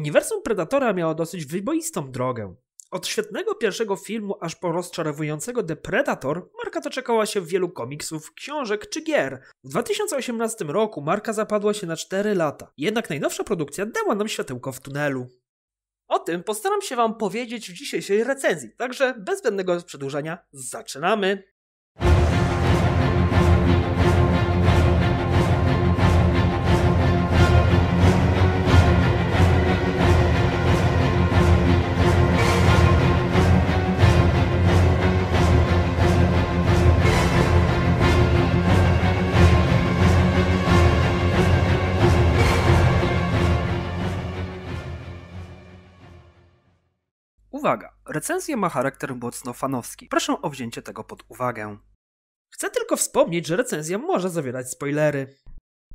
Uniwersum Predatora miało dosyć wyboistą drogę. Od świetnego pierwszego filmu aż po rozczarowującego The Predator, marka doczekała czekała się wielu komiksów, książek czy gier. W 2018 roku marka zapadła się na 4 lata, jednak najnowsza produkcja dała nam światełko w tunelu. O tym postaram się Wam powiedzieć w dzisiejszej recenzji, także bez zbędnego przedłużenia zaczynamy! recenzja ma charakter mocno fanowski. Proszę o wzięcie tego pod uwagę. Chcę tylko wspomnieć, że recenzja może zawierać spoilery.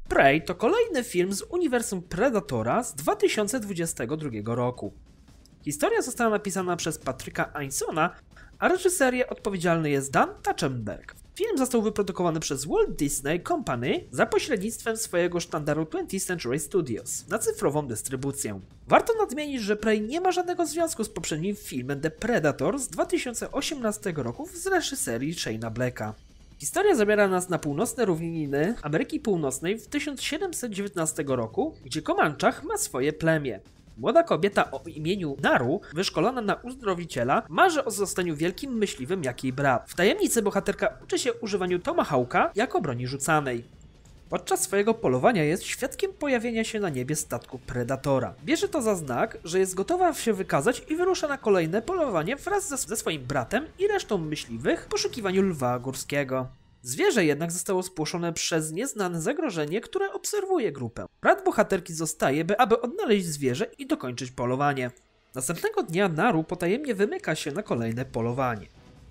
Prey to kolejny film z uniwersum Predatora z 2022 roku. Historia została napisana przez Patryka Ainsona, a reżyserię odpowiedzialny jest Dan Tachenberg. Film został wyprodukowany przez Walt Disney Company za pośrednictwem swojego sztandaru 20th Century Studios na cyfrową dystrybucję. Warto nadmienić, że Prey nie ma żadnego związku z poprzednim filmem The Predator z 2018 roku z reżyserii Shayna Blacka. Historia zabiera nas na północne równiny Ameryki Północnej w 1719 roku, gdzie Komanczach ma swoje plemię. Młoda kobieta o imieniu Naru, wyszkolona na uzdrowiciela, marzy o zostaniu wielkim myśliwym jak jej brat. W tajemnicy bohaterka uczy się używaniu tomahawka jako broni rzucanej. Podczas swojego polowania jest świadkiem pojawienia się na niebie statku Predatora. Bierze to za znak, że jest gotowa się wykazać i wyrusza na kolejne polowanie wraz ze, ze swoim bratem i resztą myśliwych w poszukiwaniu lwa górskiego. Zwierzę jednak zostało spłoszone przez nieznane zagrożenie, które obserwuje grupę. Brat bohaterki zostaje, by aby odnaleźć zwierzę i dokończyć polowanie. Następnego dnia Naru potajemnie wymyka się na kolejne polowanie.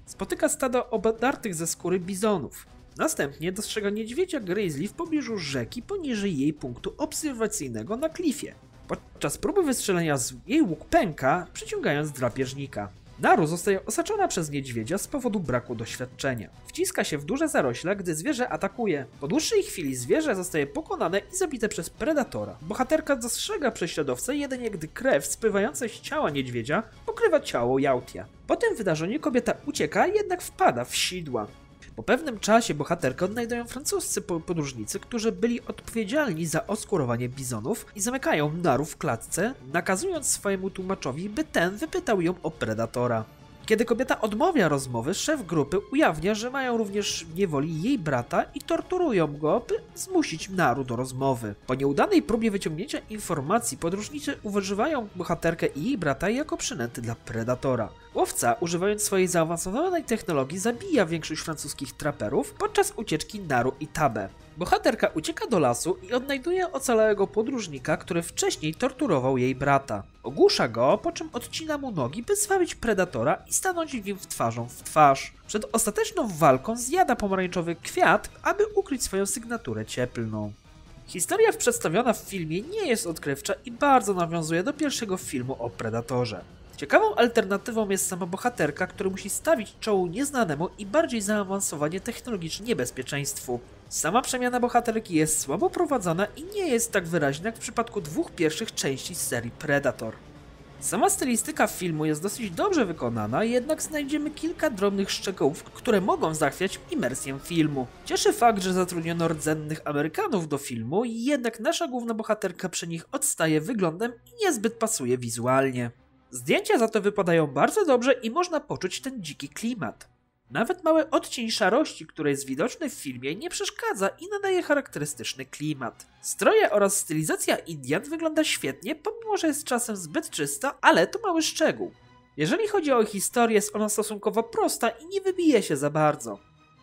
Spotyka stado obdartych ze skóry bizonów. Następnie dostrzega niedźwiedzia Grizzly w pobliżu rzeki poniżej jej punktu obserwacyjnego na klifie. Podczas próby wystrzelenia z jej łuk pęka, przyciągając drapieżnika. Naru zostaje osaczona przez niedźwiedzia z powodu braku doświadczenia. Wciska się w duże zarośla, gdy zwierzę atakuje. Po dłuższej chwili zwierzę zostaje pokonane i zabite przez predatora. Bohaterka dostrzega prześladowcę jedynie gdy krew spływająca z ciała niedźwiedzia pokrywa ciało Jautia. Po tym wydarzeniu kobieta ucieka, jednak wpada w sidła. Po pewnym czasie bohaterkę odnajdują francuscy podróżnicy, którzy byli odpowiedzialni za oskurowanie bizonów i zamykają Naru w klatce, nakazując swojemu tłumaczowi, by ten wypytał ją o predatora. Kiedy kobieta odmawia rozmowy, szef grupy ujawnia, że mają również w niewoli jej brata i torturują go, by zmusić Naru do rozmowy. Po nieudanej próbie wyciągnięcia informacji podróżnicy używają bohaterkę i jej brata jako przynęty dla predatora. Łowca, używając swojej zaawansowanej technologii, zabija większość francuskich traperów podczas ucieczki Naru i Tabe. Bohaterka ucieka do lasu i odnajduje ocalałego podróżnika, który wcześniej torturował jej brata. Ogłusza go, po czym odcina mu nogi, by zwabić predatora i stanąć nim w twarzą w twarz. Przed ostateczną walką zjada pomarańczowy kwiat, aby ukryć swoją sygnaturę cieplną. Historia przedstawiona w filmie nie jest odkrywcza i bardzo nawiązuje do pierwszego filmu o Predatorze. Ciekawą alternatywą jest sama bohaterka, która musi stawić czoło nieznanemu i bardziej zaawansowanie technologicznie niebezpieczeństwu. Sama przemiana bohaterki jest słabo prowadzona i nie jest tak wyraźna jak w przypadku dwóch pierwszych części serii Predator. Sama stylistyka filmu jest dosyć dobrze wykonana, jednak znajdziemy kilka drobnych szczegółów, które mogą zachwiać imersję filmu. Cieszy fakt, że zatrudniono rdzennych Amerykanów do filmu, jednak nasza główna bohaterka przy nich odstaje wyglądem i niezbyt pasuje wizualnie. Zdjęcia za to wypadają bardzo dobrze i można poczuć ten dziki klimat. Nawet mały odcień szarości, który jest widoczny w filmie, nie przeszkadza i nadaje charakterystyczny klimat. Stroje oraz stylizacja Indian wygląda świetnie, pomimo że jest czasem zbyt czysta, ale to mały szczegół. Jeżeli chodzi o historię, jest ona stosunkowo prosta i nie wybije się za bardzo.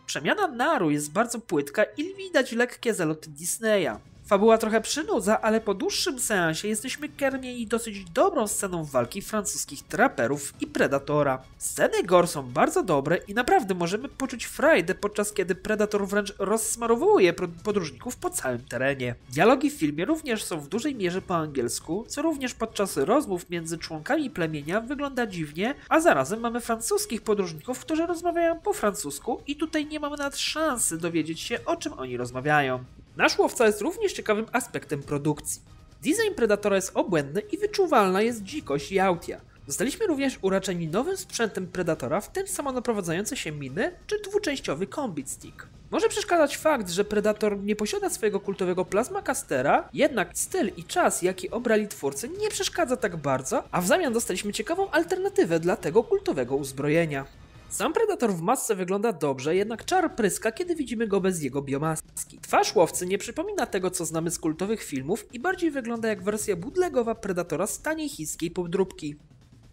Przemiana Naru jest bardzo płytka i widać lekkie zaloty Disneya. Fabuła trochę przynudza, ale po dłuższym seansie jesteśmy karmieni dosyć dobrą sceną walki francuskich traperów i Predatora. Sceny gore są bardzo dobre i naprawdę możemy poczuć frajdę, podczas kiedy Predator wręcz rozsmarowuje podróżników po całym terenie. Dialogi w filmie również są w dużej mierze po angielsku, co również podczas rozmów między członkami plemienia wygląda dziwnie, a zarazem mamy francuskich podróżników, którzy rozmawiają po francusku i tutaj nie mamy nawet szansy dowiedzieć się, o czym oni rozmawiają. Nasz łowca jest również ciekawym aspektem produkcji. Design Predatora jest obłędny i wyczuwalna jest dzikość Jautia. Zostaliśmy również uraczeni nowym sprzętem Predatora, w tym samonaprowadzające się miny czy dwuczęściowy Combat Stick. Może przeszkadzać fakt, że Predator nie posiada swojego kultowego plazma castera, jednak styl i czas, jaki obrali twórcy, nie przeszkadza tak bardzo, a w zamian dostaliśmy ciekawą alternatywę dla tego kultowego uzbrojenia. Sam predator w masce wygląda dobrze, jednak czar pryska, kiedy widzimy go bez jego biomaski. Twarz łowcy nie przypomina tego, co znamy z kultowych filmów i bardziej wygląda jak wersja budlegowa predatora z taniej chińskiej podróbki.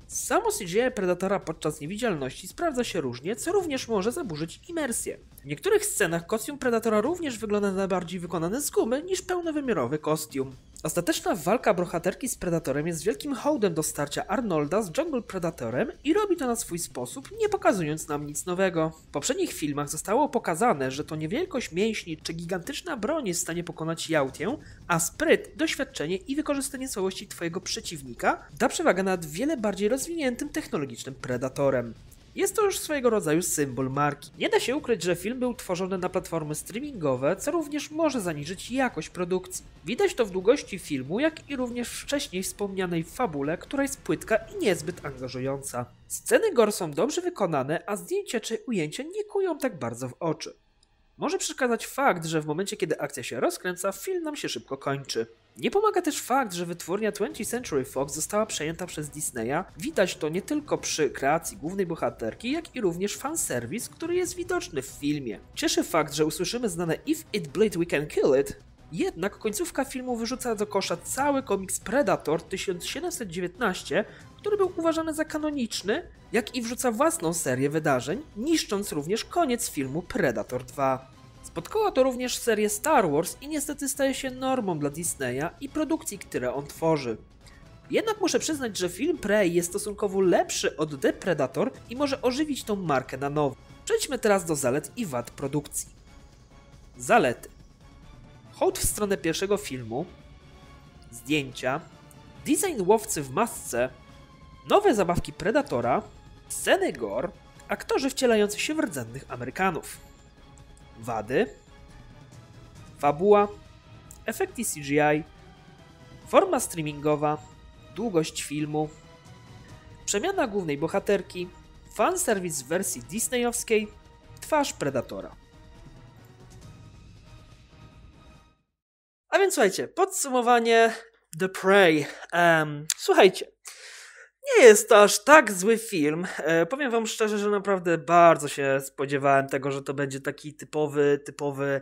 Samo CGI Predatora podczas niewidzialności sprawdza się różnie, co również może zaburzyć imersję. W niektórych scenach kostium Predatora również wygląda na bardziej wykonany z gumy niż pełnowymiarowy kostium. Ostateczna walka brohaterki z Predatorem jest wielkim hołdem do starcia Arnolda z Jungle Predatorem i robi to na swój sposób, nie pokazując nam nic nowego. W poprzednich filmach zostało pokazane, że to niewielkość mięśni czy gigantyczna broń jest w stanie pokonać jautię, a spryt, doświadczenie i wykorzystanie słabości twojego przeciwnika da przewagę nad wiele bardziej rozwiniętym technologicznym Predatorem. Jest to już swojego rodzaju symbol marki. Nie da się ukryć, że film był tworzony na platformy streamingowe, co również może zaniżyć jakość produkcji. Widać to w długości filmu, jak i również wcześniej wspomnianej fabule, która jest płytka i niezbyt angażująca. Sceny gore są dobrze wykonane, a zdjęcia czy ujęcia nie kują tak bardzo w oczy. Może przeszkadzać fakt, że w momencie, kiedy akcja się rozkręca, film nam się szybko kończy. Nie pomaga też fakt, że wytwórnia 20th Century Fox została przejęta przez Disneya. Widać to nie tylko przy kreacji głównej bohaterki, jak i również fanserwis, który jest widoczny w filmie. Cieszy fakt, że usłyszymy znane If It Bleed We Can Kill It, jednak końcówka filmu wyrzuca do kosza cały komiks Predator 1719, który był uważany za kanoniczny, jak i wrzuca własną serię wydarzeń, niszcząc również koniec filmu Predator 2. Spotkała to również serię Star Wars i niestety staje się normą dla Disneya i produkcji, które on tworzy. Jednak muszę przyznać, że film Prey jest stosunkowo lepszy od The Predator i może ożywić tą markę na nowo. Przejdźmy teraz do zalet i wad produkcji. Zalety. Hołd w stronę pierwszego filmu, zdjęcia, design łowcy w masce, nowe zabawki Predatora, sceny gore, aktorzy wcielający się w rdzennych Amerykanów. Wady, fabuła, efekty CGI, forma streamingowa, długość filmu, przemiana głównej bohaterki, fanserwis w wersji disneyowskiej, twarz Predatora. słuchajcie, podsumowanie The Prey. Um, słuchajcie, nie jest to aż tak zły film. E, powiem wam szczerze, że naprawdę bardzo się spodziewałem tego, że to będzie taki typowy, typowy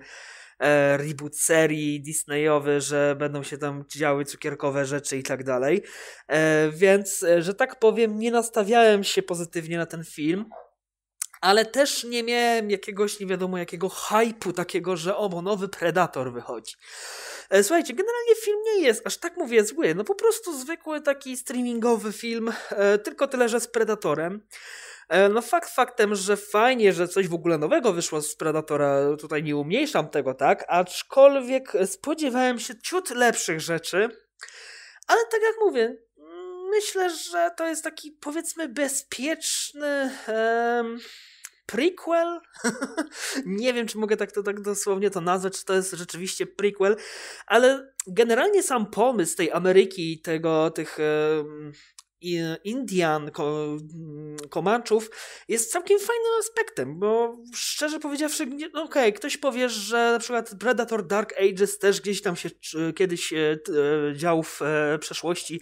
e, reboot serii Disneyowy, że będą się tam działy cukierkowe rzeczy i tak dalej. E, więc, e, że tak powiem, nie nastawiałem się pozytywnie na ten film ale też nie miałem jakiegoś, nie wiadomo jakiego hypu takiego, że obo, nowy Predator wychodzi. E, słuchajcie, generalnie film nie jest aż tak mówię zły, no po prostu zwykły taki streamingowy film, e, tylko tyle, że z Predatorem. E, no fakt faktem, że fajnie, że coś w ogóle nowego wyszło z Predatora, tutaj nie umniejszam tego, tak? Aczkolwiek spodziewałem się ciut lepszych rzeczy, ale tak jak mówię, mm, myślę, że to jest taki powiedzmy bezpieczny... Em prequel? nie wiem, czy mogę tak to tak dosłownie to nazwać, czy to jest rzeczywiście prequel, ale generalnie sam pomysł tej Ameryki, tego, tych Indian, Komanczów mm, jest całkiem fajnym aspektem, bo szczerze powiedziawszy, no okej, okay, ktoś powie, że na przykład Predator Dark Ages też gdzieś tam się kiedyś e, działał w e, przeszłości,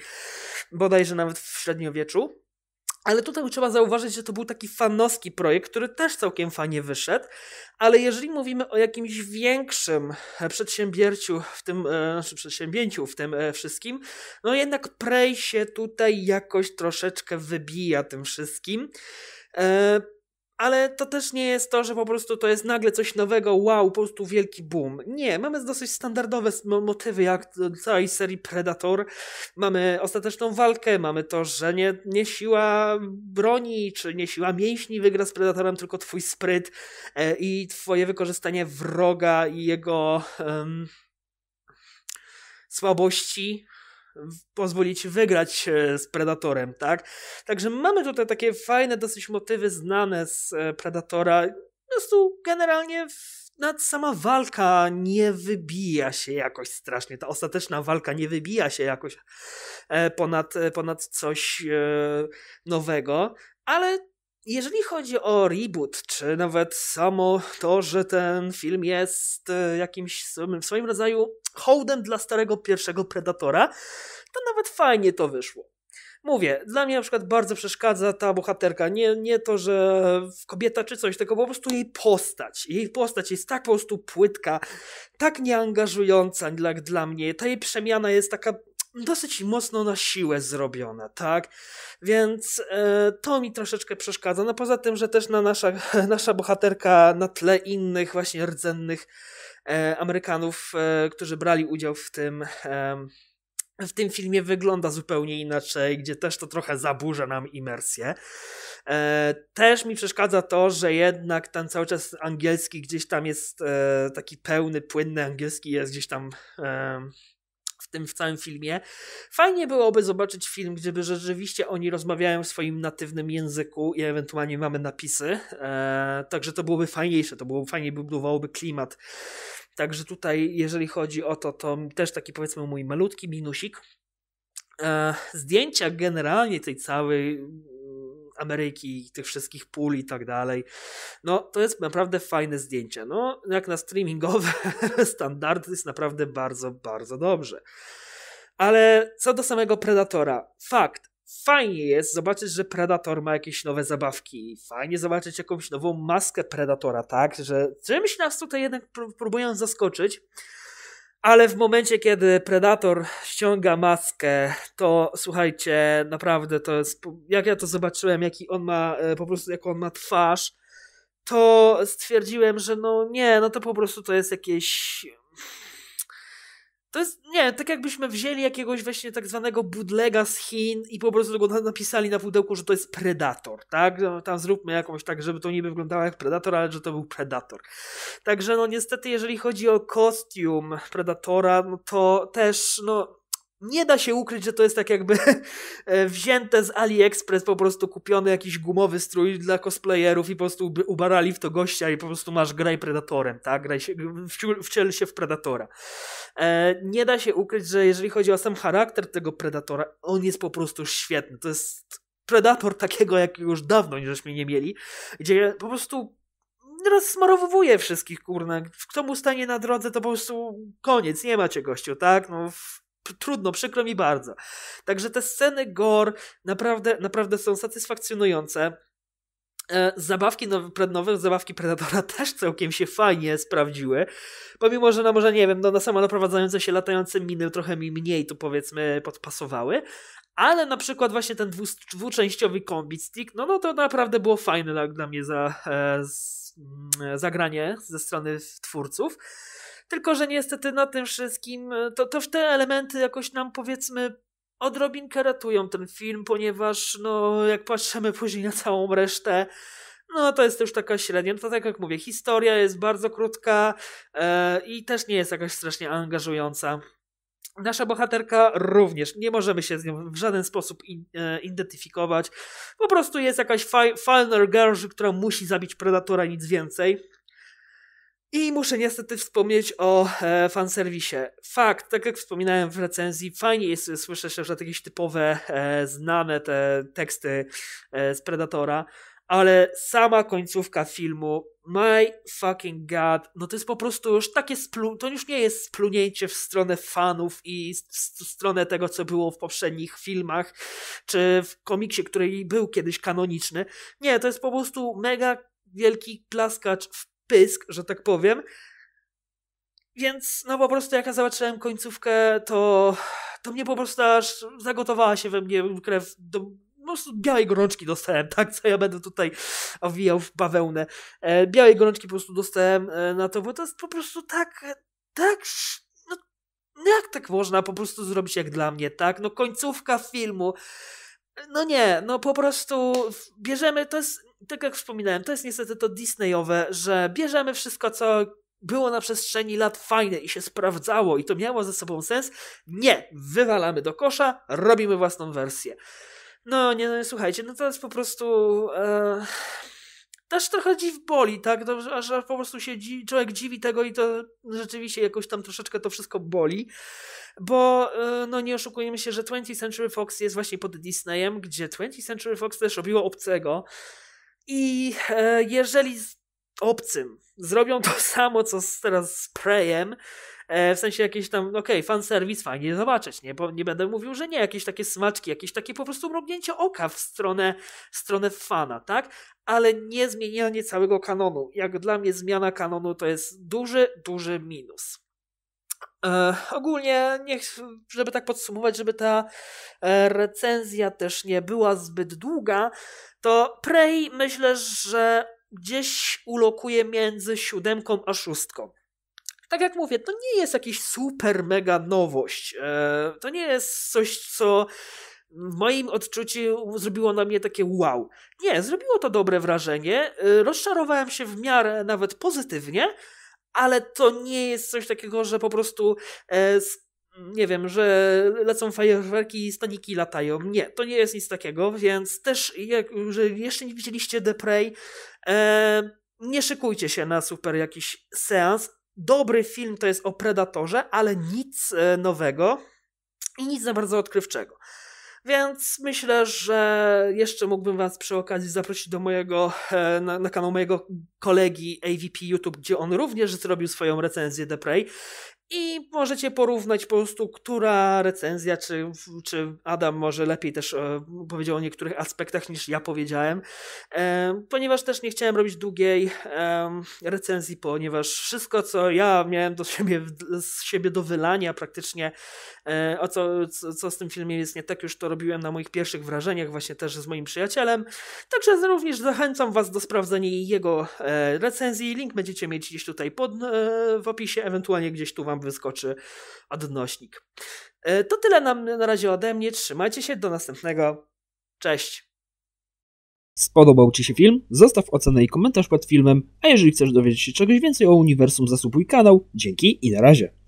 bodajże nawet w średniowieczu, ale tutaj trzeba zauważyć, że to był taki fanowski projekt, który też całkiem fajnie wyszedł, ale jeżeli mówimy o jakimś większym e, przedsięwzięciu w tym, e, znaczy przedsięwzięciu w tym e, wszystkim, no jednak Prey się tutaj jakoś troszeczkę wybija tym wszystkim ale to też nie jest to, że po prostu to jest nagle coś nowego, wow, po prostu wielki boom. Nie, mamy dosyć standardowe motywy, jak całej serii Predator. Mamy ostateczną walkę, mamy to, że nie, nie siła broni, czy nie siła mięśni wygra z Predatorem, tylko twój spryt e, i twoje wykorzystanie wroga i jego um, słabości pozwolić wygrać e, z Predatorem, tak? Także mamy tutaj takie fajne dosyć motywy znane z e, Predatora. Po prostu generalnie nawet sama walka nie wybija się jakoś strasznie. Ta ostateczna walka nie wybija się jakoś e, ponad, ponad coś nowego, ale jeżeli chodzi o reboot, czy nawet samo to, że ten film jest jakimś w swoim rodzaju hołdem dla starego pierwszego Predatora, to nawet fajnie to wyszło. Mówię, dla mnie na przykład bardzo przeszkadza ta bohaterka. Nie, nie to, że kobieta czy coś, tylko po prostu jej postać. Jej postać jest tak po prostu płytka, tak nieangażująca jak dla mnie. Ta jej przemiana jest taka dosyć mocno na siłę zrobiona, tak? Więc e, to mi troszeczkę przeszkadza. No poza tym, że też na nasza, nasza bohaterka na tle innych właśnie rdzennych E, Amerykanów, e, którzy brali udział w tym w tym filmie wygląda zupełnie inaczej, gdzie też to trochę zaburza nam imersję. E, też mi przeszkadza to, że jednak ten cały czas angielski gdzieś tam jest taki pełny, płynny angielski jest gdzieś tam tym w całym filmie. Fajnie byłoby zobaczyć film, gdyby rzeczywiście oni rozmawiają w swoim natywnym języku i ewentualnie mamy napisy. E, także to byłoby fajniejsze, to byłoby fajnie budowałoby klimat. Także tutaj, jeżeli chodzi o to, to też taki powiedzmy mój malutki minusik. E, zdjęcia generalnie tej całej Ameryki, tych wszystkich pól i tak dalej. No, to jest naprawdę fajne zdjęcie. No, jak na streamingowe standardy jest naprawdę bardzo, bardzo dobrze. Ale co do samego Predatora, fakt, fajnie jest zobaczyć, że Predator ma jakieś nowe zabawki. Fajnie zobaczyć jakąś nową maskę Predatora, tak? Że czymś nas tutaj jednak próbują zaskoczyć. Ale w momencie, kiedy Predator ściąga maskę, to słuchajcie, naprawdę to jest. Jak ja to zobaczyłem, jaki on ma, e, po prostu jaką on ma twarz, to stwierdziłem, że no nie, no to po prostu to jest jakieś to jest, nie tak jakbyśmy wzięli jakiegoś właśnie tak zwanego budlega z Chin i po prostu go napisali na pudełku, że to jest Predator, tak? No, tam zróbmy jakąś tak, żeby to niby wyglądało jak Predator, ale że to był Predator. Także no niestety, jeżeli chodzi o kostium Predatora, no to też, no nie da się ukryć, że to jest tak jakby e, wzięte z AliExpress, po prostu kupiony jakiś gumowy strój dla cosplayerów i po prostu ubarali w to gościa i po prostu masz graj predatorem, tak? Graj się, wciel się w predatora. E, nie da się ukryć, że jeżeli chodzi o sam charakter tego predatora, on jest po prostu świetny. To jest predator takiego, jakiego już dawno żeśmy nie mieli, gdzie po prostu rozsmarowuje wszystkich, kurna. Kto mu stanie na drodze, to po prostu koniec, nie macie gościu, tak? No, trudno, przykro mi bardzo. Także te sceny gore naprawdę, naprawdę są satysfakcjonujące. E, zabawki nowe, zabawki Predatora też całkiem się fajnie sprawdziły. Pomimo, że no może nie wiem, no na samo naprowadzające się latające miny trochę mi mniej tu powiedzmy podpasowały, ale na przykład właśnie ten dwu, dwuczęściowy combi stick, no, no to naprawdę było fajne dla, dla mnie za, e, z, mm, e, zagranie ze strony twórców. Tylko, że niestety na tym wszystkim, e, to, to te elementy jakoś nam powiedzmy odrobinkę ratują ten film, ponieważ no, jak patrzymy później na całą resztę, no to jest już taka średnia. No, to tak jak mówię, historia jest bardzo krótka e, i też nie jest jakaś strasznie angażująca. Nasza bohaterka również, nie możemy się z nią w żaden sposób in, e, identyfikować. Po prostu jest jakaś fi, final girl, która musi zabić predatora, nic więcej. I muszę niestety wspomnieć o e, fanserwisie. Fakt, tak jak wspominałem w recenzji, fajnie jest e, słyszeć że jakieś typowe, e, znane te teksty e, z Predatora, ale sama końcówka filmu, my fucking god, no to jest po prostu już takie splu, to już nie jest splunięcie w stronę fanów i w stronę tego, co było w poprzednich filmach, czy w komiksie, który był kiedyś kanoniczny. Nie, to jest po prostu mega wielki klaskacz w pysk, że tak powiem. Więc no po prostu jak ja zobaczyłem końcówkę, to, to mnie po prostu aż zagotowała się we mnie krew do, po no, prostu białej gorączki dostałem, tak, co ja będę tutaj owijał w bawełnę. E, białej gorączki po prostu dostałem e, na to, bo to jest po prostu tak, tak, no, no, jak tak można po prostu zrobić jak dla mnie, tak, no końcówka filmu, no nie, no po prostu bierzemy, to jest tak jak wspominałem, to jest niestety to Disneyowe, że bierzemy wszystko, co było na przestrzeni lat fajne i się sprawdzało i to miało ze sobą sens. Nie, wywalamy do kosza, robimy własną wersję. No nie, no, słuchajcie, no to jest po prostu. E, też trochę dziw boli, tak? Dobrze, że po prostu się człowiek dziwi tego i to rzeczywiście jakoś tam troszeczkę to wszystko boli. Bo e, no nie oszukujemy się, że 20th Century Fox jest właśnie pod Disneyem, gdzie 20th Century Fox też robiło obcego. I e, jeżeli z obcym zrobią to samo, co teraz z Prejem, e, w sensie jakieś tam, no okej, okay, fanserwis, fajnie zobaczyć, nie? Bo nie będę mówił, że nie, jakieś takie smaczki, jakieś takie po prostu mrugnięcie oka w stronę, w stronę fana, tak? Ale nie zmienianie całego kanonu. Jak dla mnie zmiana kanonu to jest duży, duży minus. E, ogólnie, niech, żeby tak podsumować, żeby ta e, recenzja też nie była zbyt długa, to Prey myślę, że gdzieś ulokuje między siódemką a szóstką. Tak jak mówię, to nie jest jakiś super mega nowość. E, to nie jest coś, co w moim odczuciu zrobiło na mnie takie wow. Nie, zrobiło to dobre wrażenie. E, rozczarowałem się w miarę nawet pozytywnie, ale to nie jest coś takiego, że po prostu e, nie wiem, że lecą fajerwerki i staniki latają. Nie, to nie jest nic takiego, więc też, jak, jeżeli jeszcze nie widzieliście The Prey, e, nie szykujcie się na super jakiś seans. Dobry film to jest o Predatorze, ale nic e, nowego i nic za bardzo odkrywczego. Więc myślę, że jeszcze mógłbym Was przy okazji zaprosić do mojego, e, na, na kanał mojego kolegi AVP YouTube, gdzie on również zrobił swoją recenzję The Prey i możecie porównać po prostu, która recenzja, czy, czy Adam może lepiej też e, powiedział o niektórych aspektach niż ja powiedziałem, e, ponieważ też nie chciałem robić długiej e, recenzji, ponieważ wszystko, co ja miałem do siebie, z siebie do wylania praktycznie, o e, co, co, co z tym filmem jest nie tak, już to robiłem na moich pierwszych wrażeniach właśnie też z moim przyjacielem, także również zachęcam Was do sprawdzenia jego e, recenzji, link będziecie mieć gdzieś tutaj pod, e, w opisie, ewentualnie gdzieś tu Wam wyskoczy odnośnik. E, to tyle nam na razie ode mnie. Trzymajcie się, do następnego. Cześć. Spodobał Ci się film? Zostaw ocenę i komentarz pod filmem, a jeżeli chcesz dowiedzieć się czegoś więcej o uniwersum, zasłupuj kanał. Dzięki i na razie.